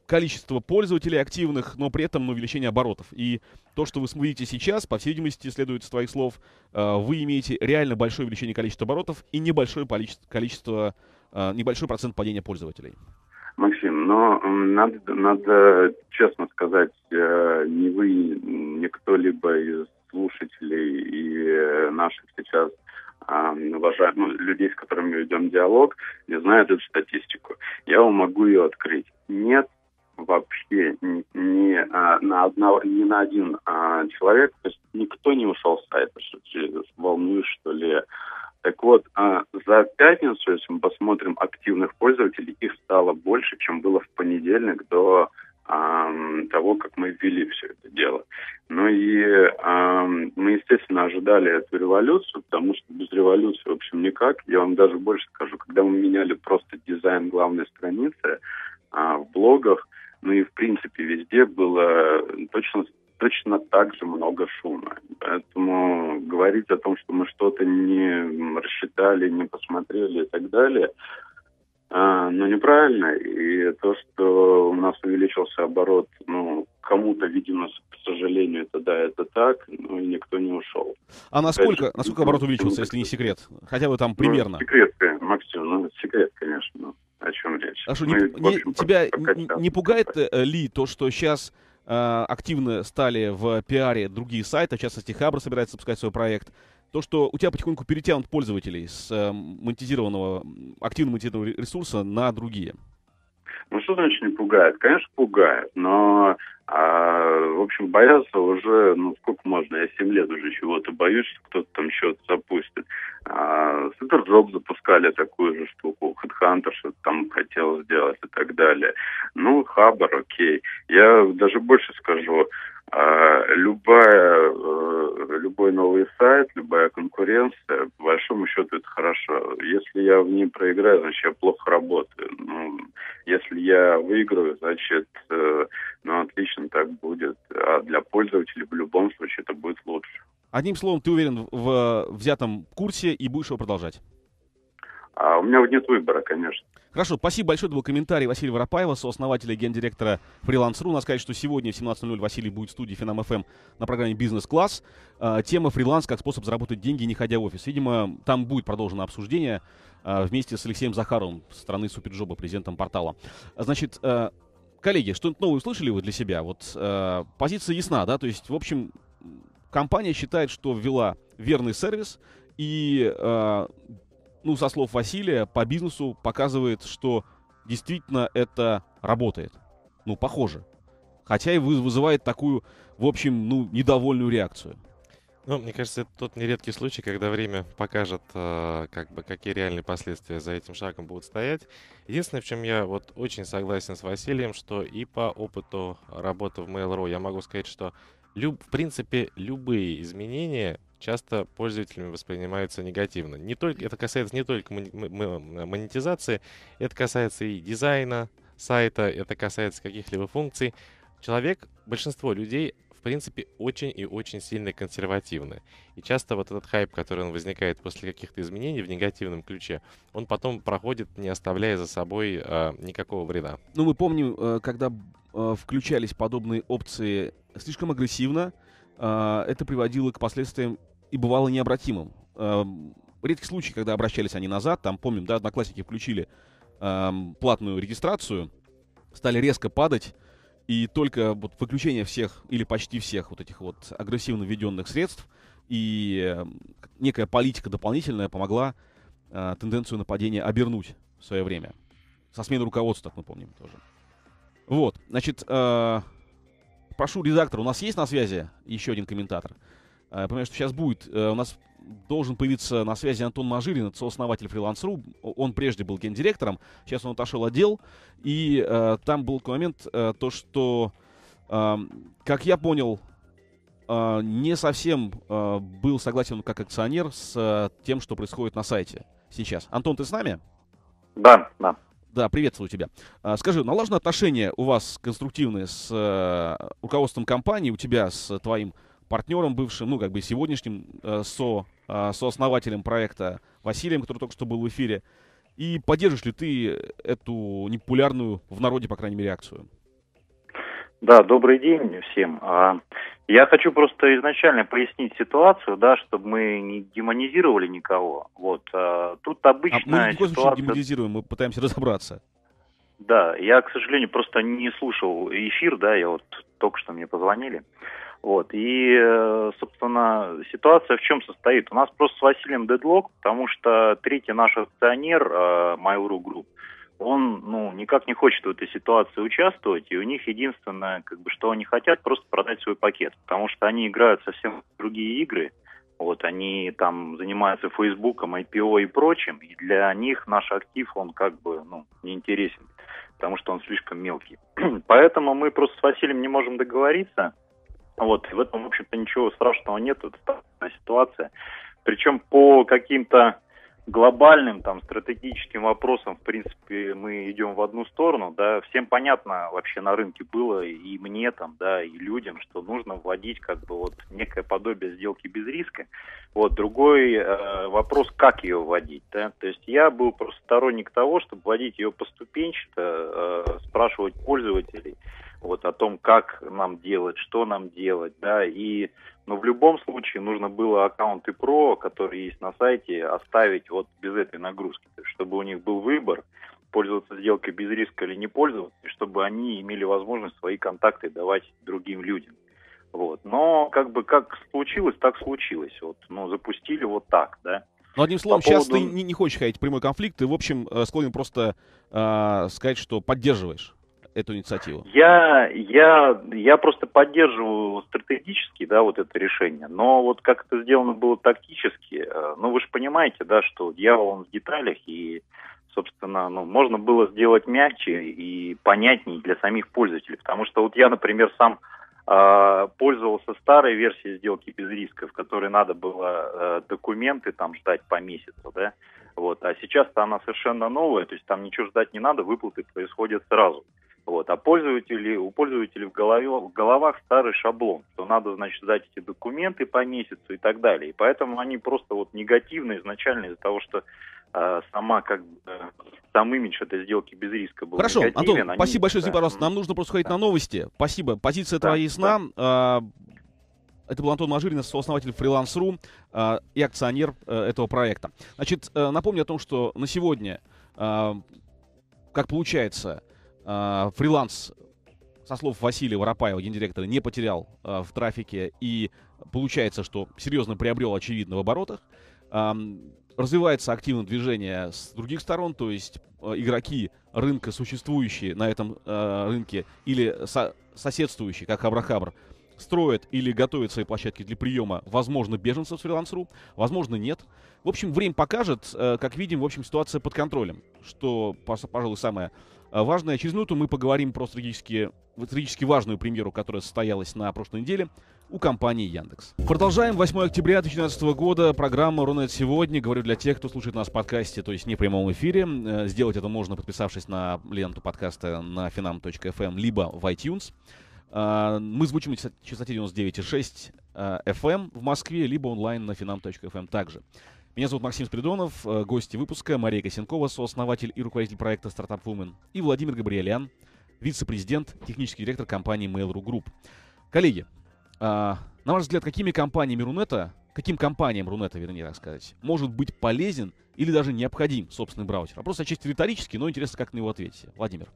количества пользователей активных, но при этом на увеличение оборотов. И то, что вы смотрите сейчас, по всей видимости, следует с твоих слов, э, вы имеете реально большое увеличение количества оборотов и небольшое количество, э, небольшой процент падения пользователей. Максим, но надо, надо честно сказать, не вы, ни кто-либо из слушателей и наших сейчас а, уважаем, ну, людей, с которыми ведем диалог, не знают эту статистику. Я вам могу ее открыть. Нет вообще ни, ни, а, на, одного, ни на один а, человек, то есть никто не ушел с сайта, что через волну, что ли. Так вот, а, за пятницу, если мы посмотрим активных пользователей, их стало больше, чем было в понедельник до а, того, как мы ввели все это дело. Ну и э, мы, естественно, ожидали эту революцию, потому что без революции, в общем, никак. Я вам даже больше скажу, когда мы меняли просто дизайн главной страницы э, в блогах, ну и, в принципе, везде было точно точно так же много шума. Поэтому говорить о том, что мы что-то не рассчитали, не посмотрели и так далее, а, ну, неправильно. И то, что у нас увеличился оборот, ну, кому-то, видимо, к сожалению, это да, это так, но и никто не ушел. А насколько, Опять, насколько оборот ну, увеличился, если не секрет? Хотя бы там ну, примерно. Ну, секрет, Максим, ну, секрет, конечно, о чем речь. А что, ну не, общем, не, тебя покачал. не пугает э, ли то, что сейчас э, активно стали в пиаре другие сайты, в частности, Хабр собирается запускать свой проект, то, что у тебя потихоньку перетянут пользователей с э, монетизированного, активно монетизированного ресурса на другие? Ну что значит не пугает? Конечно, пугает, но а, в общем, бояться уже, ну, сколько можно, я 7 лет уже чего-то боюсь, что кто-то там что-то запустит. А, Суперджоп запускали такую же штуку, HeadHunter что-то там хотел сделать и так далее. Ну, Хабар, окей. Я даже больше скажу, а, любая, э, любой новый сайт, любая конкуренция, по большому счету это хорошо. Если я в ней проиграю, значит я плохо работаю. Ну, если я выиграю, значит, э, ну, отлично так будет. А для пользователей в любом случае это будет лучше. Одним словом, ты уверен в, в взятом курсе и будешь его продолжать? А у меня нет выбора, конечно. Хорошо, спасибо большое. Это был комментарий Василия Воропаева, сооснователя и гендиректора Freelance.ru. Надо сказать, что сегодня в 17.00 Василий будет в студии Финам ФМ эм на программе «Бизнес-класс». А, тема «Фриланс как способ заработать деньги, не ходя в офис». Видимо, там будет продолжено обсуждение а, вместе с Алексеем Захаровым, страны Суперджоба, президентом портала. Значит, а, коллеги, что-нибудь новое услышали вы для себя? Вот позиция ясна, да? То есть, в общем, компания считает, что ввела верный сервис, и э, ну, со слов Василия, по бизнесу показывает, что действительно это работает. Ну, похоже. Хотя и вызывает такую, в общем, ну, недовольную реакцию. Ну, мне кажется, это тот нередкий случай, когда время покажет, э, как бы, какие реальные последствия за этим шагом будут стоять. Единственное, в чем я вот очень согласен с Василием, что и по опыту работы в Mail.ru я могу сказать, что люб, в принципе любые изменения часто пользователями воспринимаются негативно. Не только, это касается не только монетизации, это касается и дизайна сайта, это касается каких-либо функций. Человек, большинство людей, в принципе, очень и очень сильно консервативны. И часто вот этот хайп, который он возникает после каких-то изменений в негативном ключе, он потом проходит, не оставляя за собой э, никакого вреда. Ну, мы помним, э, когда э, включались подобные опции слишком агрессивно, а, это приводило к последствиям и бывало необратимым. Эм, редкий случай, когда обращались они назад, там, помним, да, одноклассники включили эм, платную регистрацию, стали резко падать, и только вот выключение всех или почти всех вот этих вот агрессивно введенных средств и эм, некая политика дополнительная помогла э, тенденцию нападения обернуть в свое время. Со смены руководства, так мы помним тоже. Вот, значит, э, прошу редактора, у нас есть на связи еще один комментатор? Э, понимаю, что сейчас будет. Э, у нас должен появиться на связи Антон Мажилин, это сооснователь фриланс.ру. Он прежде был гендиректором, сейчас он отошел отдел. И э, там был такой момент, э, то что, э, как я понял, э, не совсем э, был согласен как акционер с э, тем, что происходит на сайте сейчас. Антон, ты с нами? Да, да. Да, приветствую тебя. Э, скажи, налажено отношение у вас конструктивное с руководством компании, у тебя с твоим партнером бывшим, ну, как бы сегодняшним э, со, э, сооснователем проекта Василием, который только что был в эфире. И поддержишь ли ты эту непопулярную в народе, по крайней мере, акцию? Да, добрый день всем. А, я хочу просто изначально пояснить ситуацию, да, чтобы мы не демонизировали никого. Вот а, тут обычная а мы не ситуация... демонизируем, мы пытаемся разобраться. Да, я, к сожалению, просто не слушал эфир, да, я вот только что мне позвонили. Вот. И, э, собственно, ситуация в чем состоит? У нас просто с Василием дедлог, потому что третий наш акционер, Mail.ru э, Group, он ну, никак не хочет в этой ситуации участвовать, и у них единственное, как бы, что они хотят, просто продать свой пакет, потому что они играют совсем другие игры, вот, они там занимаются Фейсбуком, IPO и прочим, и для них наш актив, он как бы, ну, неинтересен, потому что он слишком мелкий. Поэтому мы просто с Василием не можем договориться, вот, в этом, в общем-то, ничего страшного нет, это стандартная ситуация. Причем по каким-то глобальным там стратегическим вопросам, в принципе, мы идем в одну сторону, да, всем понятно вообще на рынке было и мне там, да, и людям, что нужно вводить как бы вот некое подобие сделки без риска. Вот другой э, вопрос, как ее вводить, да, то есть я был просто сторонник того, чтобы вводить ее поступенчато, э, спрашивать пользователей, вот о том, как нам делать, что нам делать, да, и, но ну, в любом случае нужно было аккаунты про, которые есть на сайте, оставить вот без этой нагрузки, чтобы у них был выбор, пользоваться сделкой без риска или не пользоваться, чтобы они имели возможность свои контакты давать другим людям. Вот. Но как бы как случилось, так случилось. Вот, ну, запустили вот так, да. Но ну, одним словом, По сейчас поводу... ты не, не хочешь ходить прямой конфликт, ты, в общем, э, склонен просто э, сказать, что поддерживаешь эту инициативу? Я, я, я просто поддерживаю стратегически, да, вот это решение, но вот как это сделано было тактически, э, ну вы же понимаете, да, что дьявол он в деталях, и, собственно, ну, можно было сделать мягче и понятнее для самих пользователей, потому что вот я, например, сам э, пользовался старой версией сделки без рисков, в которой надо было э, документы там ждать по месяцу, да, вот, а сейчас-то она совершенно новая, то есть там ничего ждать не надо, выплаты происходят сразу. Вот. А пользователи, у пользователей в, голове, в головах старый шаблон, что надо, значит, сдать эти документы по месяцу и так далее. И поэтому они просто вот негативны изначально из-за того, что а, сама как бы э, сам имидж этой сделки без риска был Хорошо, негативен. Антон, они... спасибо большое, да. пожалуйста. Нам нужно просто ходить да. на новости. Спасибо. Позиция да, твоя ясна. Да. А, это был Антон Мажирин, сооснователь Freelance.ru а, и акционер э, этого проекта. Значит, э, напомню о том, что на сегодня, как получается, э, фриланс, со слов Василия Воропаева, гендиректора, не потерял э, в трафике и получается, что серьезно приобрел, очевидно, в оборотах. Эм, развивается активно движение с других сторон, то есть э, игроки рынка, существующие на этом э, рынке или со соседствующие, как Абрахабр, строят или готовят свои площадки для приема, возможно, беженцев с Freelance.ru, возможно, нет. В общем, время покажет. Как видим, в общем, ситуация под контролем, что, пожалуй, самое а, важное. Через минуту мы поговорим про стратегически, стратегически важную премьеру, которая состоялась на прошлой неделе у компании Яндекс. Продолжаем. 8 октября 2019 года. Программа «Рунет сегодня». Говорю для тех, кто слушает нас в подкасте, то есть не в прямом эфире. Э, сделать это можно, подписавшись на ленту подкаста на finam.fm, эм, либо в iTunes. А, мы звучим на частоте 99,6 FM в Москве, либо онлайн на finam.fm эм также. Меня зовут Максим Спиридонов, э, гости выпуска Мария Косенкова, сооснователь и руководитель проекта Startup Women, и Владимир Габриэлян, вице-президент, технический директор компании Mail.ru Group. Коллеги, а, на ваш взгляд, какими компаниями Рунета, каким компаниям Рунета, вернее так сказать, может быть полезен или даже необходим собственный браузер? Вопрос отчасти риторический, но интересно, как на него ответите. Владимир.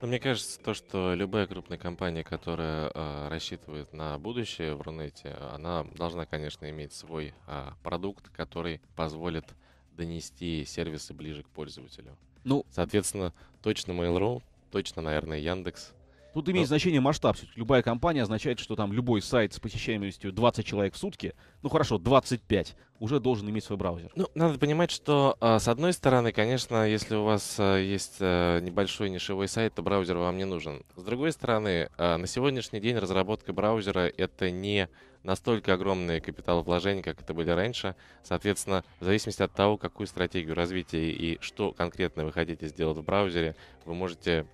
Но ну, мне кажется, то, что любая крупная компания, которая э, рассчитывает на будущее в Рунете, она должна, конечно, иметь свой э, продукт, который позволит донести сервисы ближе к пользователю. Ну, соответственно, точно Mail.ru, точно, наверное, Яндекс, Тут имеет значение масштаб. Любая компания означает, что там любой сайт с посещаемостью 20 человек в сутки, ну хорошо, 25, уже должен иметь свой браузер. Ну, надо понимать, что а, с одной стороны, конечно, если у вас а, есть а, небольшой нишевой сайт, то браузер вам не нужен. С другой стороны, на сегодняшний день разработка браузера — это не настолько огромные капиталовложения, как это были раньше. Соответственно, в зависимости от того, какую стратегию развития и что конкретно вы хотите сделать в браузере, вы можете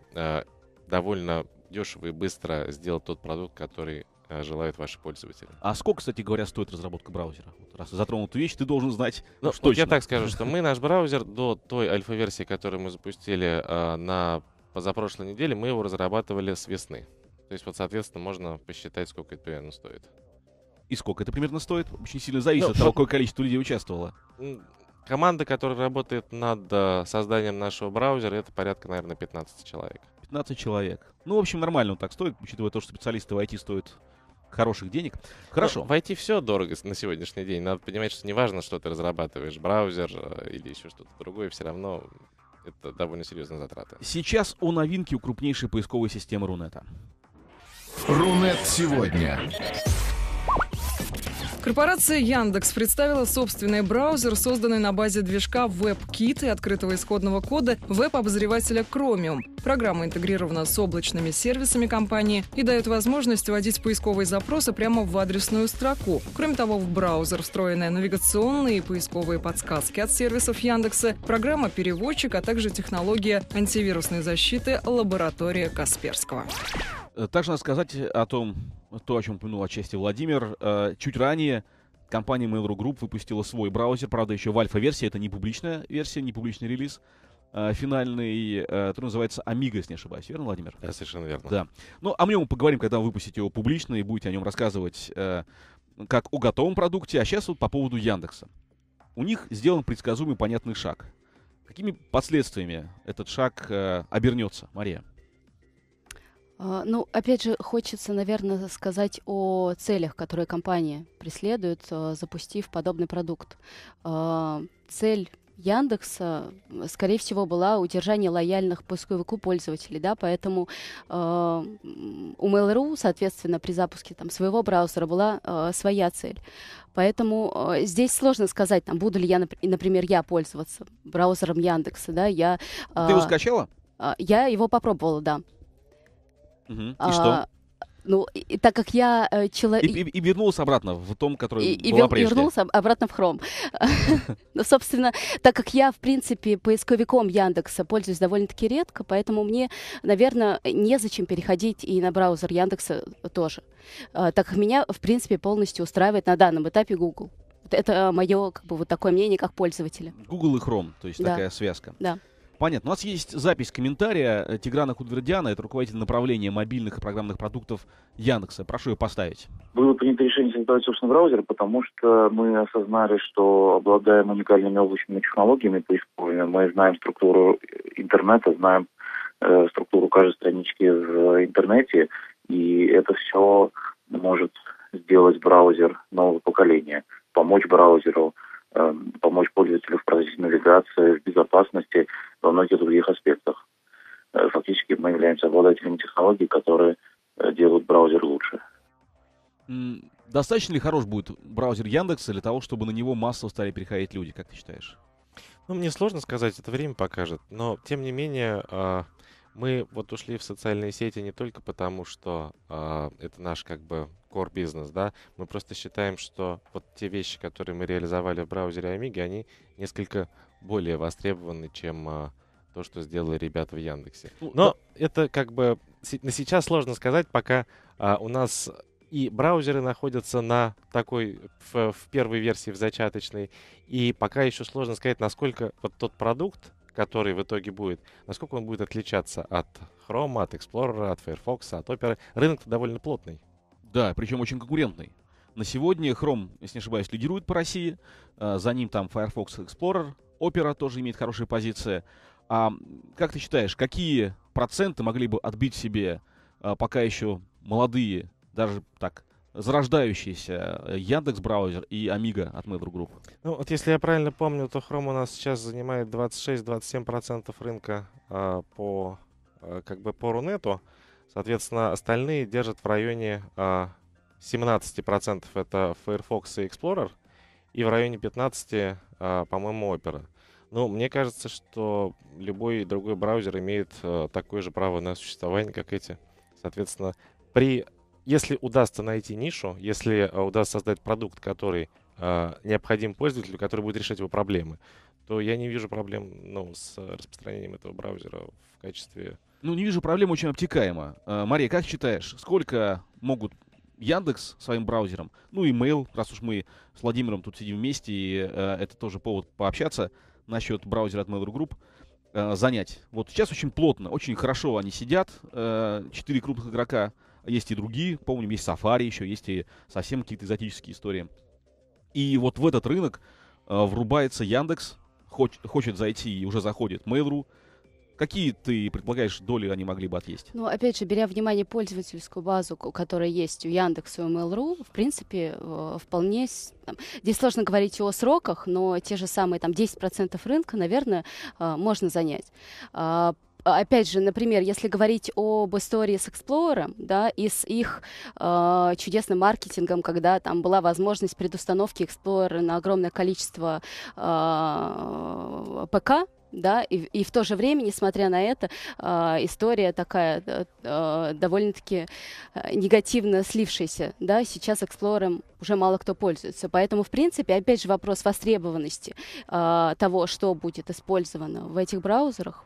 довольно дешево и быстро сделать тот продукт, который э, желают ваши пользователи. А сколько, кстати говоря, стоит разработка браузера? Раз затронут вещь, ты должен знать, ну, что вот Я так скажу, что мы наш браузер до той альфа-версии, которую мы запустили э, на позапрошлой неделе, мы его разрабатывали с весны. То есть вот, соответственно, можно посчитать, сколько это примерно стоит. И сколько это примерно стоит? Очень сильно зависит ну, от того, какое количество людей участвовало. Команда, которая работает над э, созданием нашего браузера, это порядка, наверное, 15 человек. 15 человек. Ну, в общем, нормально он так стоит, учитывая то, что специалисты в IT стоят хороших денег. Хорошо. Ну, в IT все дорого на сегодняшний день. Надо понимать, что неважно, что ты разрабатываешь, браузер э, или еще что-то другое, все равно это довольно серьезные затраты. Сейчас о новинке у крупнейшей поисковой системы Рунета. Рунет сегодня. Корпорация Яндекс представила собственный браузер, созданный на базе движка WebKit и открытого исходного кода веб-обозревателя Chromium. Программа интегрирована с облачными сервисами компании и дает возможность вводить поисковые запросы прямо в адресную строку. Кроме того, в браузер встроены навигационные и поисковые подсказки от сервисов Яндекса, программа-переводчик, а также технология антивирусной защиты лаборатория Касперского. Э, также надо сказать о том, то, о чем упомянул отчасти Владимир. Э, чуть ранее компания Mail.ru Group выпустила свой браузер, правда, еще в альфа-версии, это не публичная версия, не публичный релиз, э, финальный, э, который называется Amiga, если не ошибаюсь, верно, Владимир? Да, совершенно верно. Да. Ну, а о нем мы поговорим, когда вы выпустите его публично и будете о нем рассказывать э, как о готовом продукте, а сейчас вот по поводу Яндекса. У них сделан предсказуемый понятный шаг. Какими последствиями этот шаг обернется, Мария? — а, ну, опять же, хочется, наверное, сказать о целях, которые компания преследует, а, запустив подобный продукт. А, цель Яндекса, скорее всего, была удержание лояльных поисковику пользователей, да, поэтому у Mail.ru, соответственно, при запуске там своего браузера была своя цель. Поэтому э, здесь сложно сказать, там, буду ли я, например, я пользоваться браузером Яндекса, да, я... Э, Ты его скачала? Э, я его попробовала, да. Угу. И а, что? Ну, и, так как я э, человек... И, и, и вернулся обратно в том, который и, была и вер... прежде. И вернулся обратно в Chrome. ну, собственно, так как я, в принципе, поисковиком Яндекса пользуюсь довольно-таки редко, поэтому мне, наверное, незачем переходить и на браузер Яндекса тоже. Э, так как меня, в принципе, полностью устраивает на данном этапе Google. Это мое, как бы, вот такое мнение как пользователя. Google и Chrome, то есть да. такая связка. Да. Понятно. У нас есть запись комментария э, Тиграна Худвердяна, это руководитель направления мобильных и программных продуктов Яндекса. Прошу ее поставить. Было принято решение создавать собственный браузер, потому что мы осознали, что обладаем уникальными облачными технологиями поисковыми, э, мы знаем структуру интернета, знаем э, структуру каждой странички в интернете, и это все может сделать браузер нового поколения, помочь браузеру Эм, помочь пользователю в процессе навигации, в безопасности, во многих других аспектах. Э, фактически мы являемся обладателями технологий, которые э, делают браузер лучше. Достаточно ли хорош будет браузер Яндекса для того, чтобы на него массово стали переходить люди, как ты считаешь? Ну, мне сложно сказать, это время покажет. Но, тем не менее, а, мы вот ушли в социальные сети не только потому, что э, это наш как бы core бизнес, да, мы просто считаем, что вот те вещи, которые мы реализовали в браузере Amiga, они несколько более востребованы, чем э, то, что сделали ребята в Яндексе. Ну, Но да. это как бы на сейчас сложно сказать, пока э, у нас и браузеры находятся на такой, в, в первой версии, в зачаточной, и пока еще сложно сказать, насколько вот тот продукт, который в итоге будет, насколько он будет отличаться от Chrome, от Explorer, от Firefox, от Opera. Рынок довольно плотный. Да, причем очень конкурентный. На сегодня Chrome, если не ошибаюсь, лидирует по России. А, за ним там Firefox Explorer, Opera тоже имеет хорошие позиции. А как ты считаешь, какие проценты могли бы отбить себе а, пока еще молодые, даже так, зарождающиеся э, Яндекс браузер и Амиго от Mail.ru Group. Ну, вот если я правильно помню, то Chrome у нас сейчас занимает 26-27% рынка э, по, э, как бы по Рунету. Соответственно, остальные держат в районе э, а, 17%. Это Firefox и Explorer. И в районе 15%, э, а, по-моему, Opera. Ну, мне кажется, что любой другой браузер имеет э, такое же право на существование, как эти. Соответственно, при если удастся найти нишу, если э, удастся создать продукт, который э, необходим пользователю, который будет решать его проблемы, то я не вижу проблем ну, с э, распространением этого браузера в качестве... Ну, не вижу проблем очень обтекаемо. Мария, как считаешь, сколько могут Яндекс своим браузером, ну и Mail, раз уж мы с Владимиром тут сидим вместе, и э, это тоже повод пообщаться насчет браузера от Mail.ru Group, э, занять. Вот сейчас очень плотно, очень хорошо они сидят, четыре э, крупных игрока — есть и другие, помним, есть Safari еще, есть и совсем какие-то экзотические истории. И вот в этот рынок э, врубается Яндекс, хоч, хочет зайти и уже заходит Mail.ru. Какие ты предполагаешь доли они могли бы отъесть? Ну, опять же, беря внимание пользовательскую базу, которая есть у Яндекса и у Mail.ru, в принципе, э, вполне... Там, здесь сложно говорить о сроках, но те же самые там 10% рынка, наверное, э, можно занять. А, а, опять же, например, если говорить об истории с Explorer, да, и с их э, чудесным маркетингом, когда там была возможность предустановки Explorer на огромное количество э, ПК, да, и, и в то же время, несмотря на это, э, история такая э, э довольно-таки э, негативно слившаяся, да, сейчас Explorer уже мало кто пользуется, поэтому, в принципе, опять же вопрос востребованности э, того, что будет использовано в этих браузерах,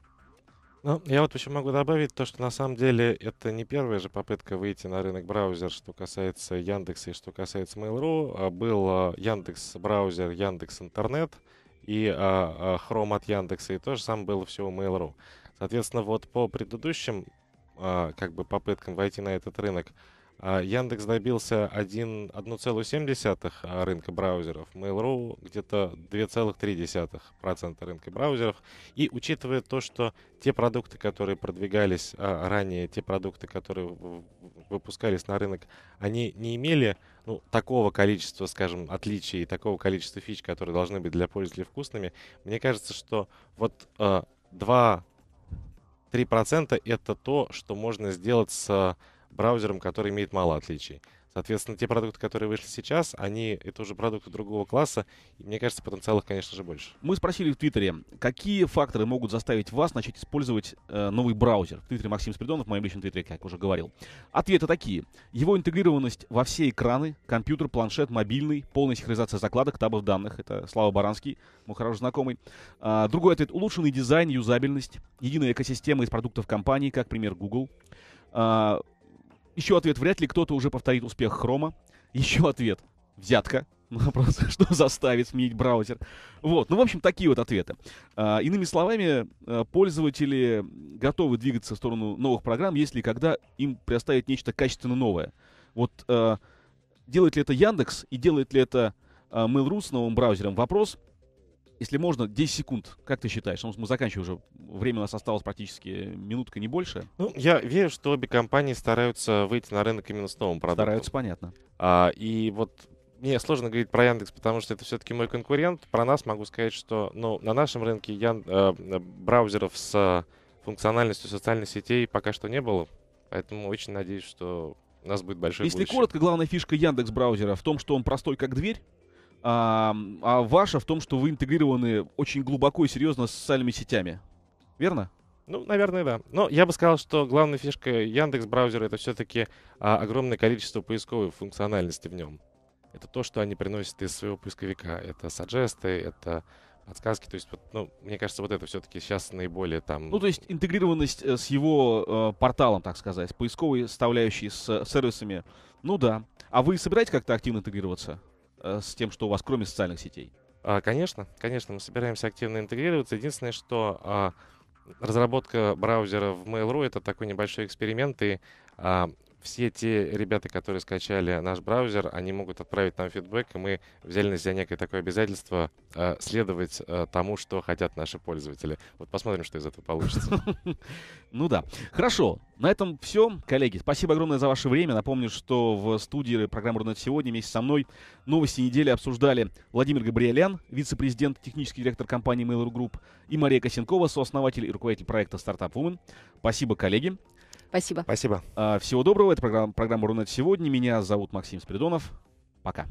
ну, я вот еще могу добавить то, что на самом деле это не первая же попытка выйти на рынок браузер, что касается Яндекса и что касается Mail.ru. А, был а, Яндекс браузер, Яндекс Интернет и а, Chrome от Яндекса, и то же самое было все у Mail.ru. Соответственно, вот по предыдущим как бы попыткам войти на этот рынок, а, Яндекс добился 1,7 а, рынка браузеров, Mail.ru где-то 2,3% рынка браузеров. И учитывая то, что те продукты, которые продвигались а, ранее, те продукты, которые выпускались на рынок, они не имели ну, такого количества, скажем, отличий и такого количества фич, которые должны быть для пользователей вкусными, мне кажется, что вот а, 2-3% это то, что можно сделать с браузером, который имеет мало отличий. Соответственно, те продукты, которые вышли сейчас, они это уже продукты другого класса, и мне кажется, потенциал их, конечно же, больше. Мы спросили в Твиттере, какие факторы могут заставить вас начать использовать э, новый браузер? В Твиттере Максим Спиридонов, в моем личном Твиттере, как уже говорил. Ответы такие. Его интегрированность во все экраны, компьютер, планшет, мобильный, полная синхронизация закладок, табов данных. Это Слава Баранский, мой хороший знакомый. А, другой ответ. Улучшенный дизайн, юзабельность, единая экосистема из продуктов компании, как пример Google. А, еще ответ. Вряд ли кто-то уже повторит успех Хрома. Еще ответ. Взятка. Ну, просто что заставит сменить браузер. Вот, ну, в общем, такие вот ответы. А, иными словами, э, пользователи готовы двигаться в сторону новых программ, если когда им предоставят нечто качественно новое. Вот а, делает ли это Яндекс и делает ли это а, Mail.ru с новым браузером? Вопрос если можно, 10 секунд, как ты считаешь? Потому что мы заканчиваем уже. Время у нас осталось практически э, минутка, не больше. Ну, я верю, что обе компании стараются выйти на рынок именно с новым продуктом. Стараются, понятно. А, и вот мне сложно говорить про Яндекс, потому что это все-таки мой конкурент. Про нас могу сказать, что ну, на нашем рынке ян, э, браузеров с функциональностью социальных сетей пока что не было. Поэтому очень надеюсь, что у нас будет большой Если будущее. коротко, главная фишка Яндекс браузера в том, что он простой как дверь, а, а ваша в том, что вы интегрированы очень глубоко и серьезно с социальными сетями. Верно? Ну, наверное, да. Но я бы сказал, что главная фишка Яндекс браузера это все-таки а, огромное количество поисковой функциональности в нем. Это то, что они приносят из своего поисковика. Это саджесты, это подсказки. То есть, вот, ну, мне кажется, вот это все-таки сейчас наиболее там... Ну, то есть интегрированность э, с его э, порталом, так сказать, поисковой составляющей с э, сервисами. Ну да. А вы собираетесь как-то активно интегрироваться? Э, с тем, что у вас, кроме социальных сетей? А, конечно, конечно, мы собираемся активно интегрироваться. Единственное, что а, разработка браузера в Mail.ru это такой небольшой эксперимент, и а, все те ребята, которые скачали наш браузер, они могут отправить нам фидбэк, и мы взяли на себя некое такое обязательство э, следовать э, тому, что хотят наши пользователи. Вот посмотрим, что из этого получится. Ну да. Хорошо. На этом все. Коллеги, спасибо огромное за ваше время. Напомню, что в студии программы «Рунет сегодня» вместе со мной новости недели обсуждали Владимир Габриэлян, вице-президент, технический директор компании Mail.ru Group, и Мария Косенкова, сооснователь и руководитель проекта «Стартап Woman». Спасибо, коллеги. Спасибо. Спасибо. А, всего доброго. Это программа, программа «Рунет сегодня». Меня зовут Максим Спиридонов. Пока.